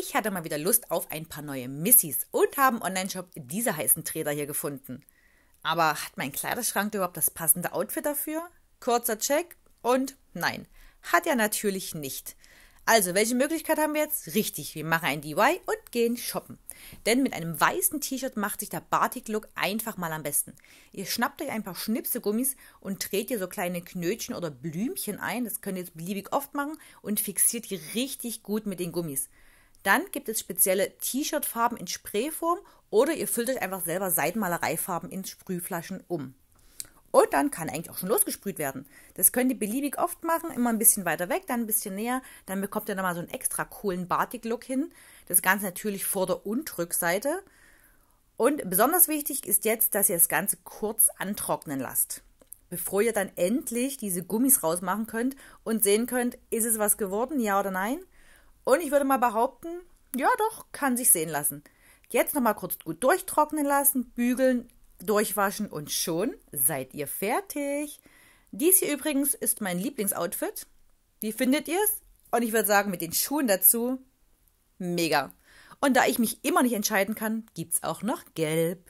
Ich hatte mal wieder Lust auf ein paar neue Missis und habe im Onlineshop diese heißen Träder hier gefunden. Aber hat mein Kleiderschrank überhaupt das passende Outfit dafür? Kurzer Check und nein, hat er natürlich nicht. Also, welche Möglichkeit haben wir jetzt? Richtig, wir machen ein DIY und gehen shoppen. Denn mit einem weißen T-Shirt macht sich der Batik-Look einfach mal am besten. Ihr schnappt euch ein paar Schnipsegummis und dreht ihr so kleine Knötchen oder Blümchen ein, das könnt ihr jetzt beliebig oft machen, und fixiert die richtig gut mit den Gummis. Dann gibt es spezielle T-Shirt-Farben in Sprayform oder ihr füllt euch einfach selber Seitenmalereifarben in Sprühflaschen um. Und dann kann eigentlich auch schon losgesprüht werden. Das könnt ihr beliebig oft machen, immer ein bisschen weiter weg, dann ein bisschen näher. Dann bekommt ihr nochmal so einen extra coolen Batik-Look hin. Das Ganze natürlich vor der und Rückseite. Und besonders wichtig ist jetzt, dass ihr das Ganze kurz antrocknen lasst. Bevor ihr dann endlich diese Gummis rausmachen könnt und sehen könnt, ist es was geworden, ja oder nein. Und ich würde mal behaupten, ja doch, kann sich sehen lassen. Jetzt nochmal kurz gut durchtrocknen lassen, bügeln, durchwaschen und schon seid ihr fertig. Dies hier übrigens ist mein Lieblingsoutfit. Wie findet ihr es? Und ich würde sagen, mit den Schuhen dazu, mega. Und da ich mich immer nicht entscheiden kann, gibt es auch noch gelb.